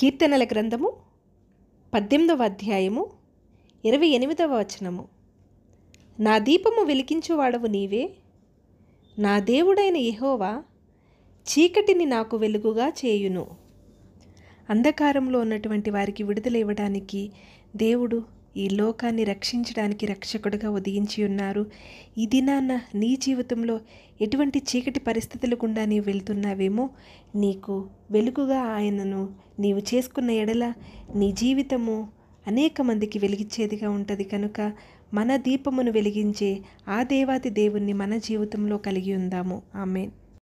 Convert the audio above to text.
కీర్తనల గ్రంథము పద్దెనిమిదవ అధ్యాయము ఇరవై ఎనిమిదవ వచనము నా దీపము వెలిగించువాడవు నీవే నా దేవుడైన యహోవా చీకటిని నాకు వెలుగుగా చేయును అంధకారంలో ఉన్నటువంటి వారికి విడుదల ఇవ్వడానికి దేవుడు ఈ లోకాన్ని రక్షించడానికి రక్షకుడిగా ఉదయించి ఉన్నారు ఈ దినాన నీ జీవితంలో ఎటువంటి చీకటి పరిస్థితులు గుండా నీవు వెళ్తున్నావేమో నీకు వెలుగుగా ఆయనను నీవు చేసుకున్న ఎడల నీ జీవితము అనేక మందికి వెలిగించేదిగా ఉంటుంది కనుక మన దీపమును వెలిగించే ఆ దేవాతి దేవుణ్ణి మన జీవితంలో కలిగి ఉందాము ఆమె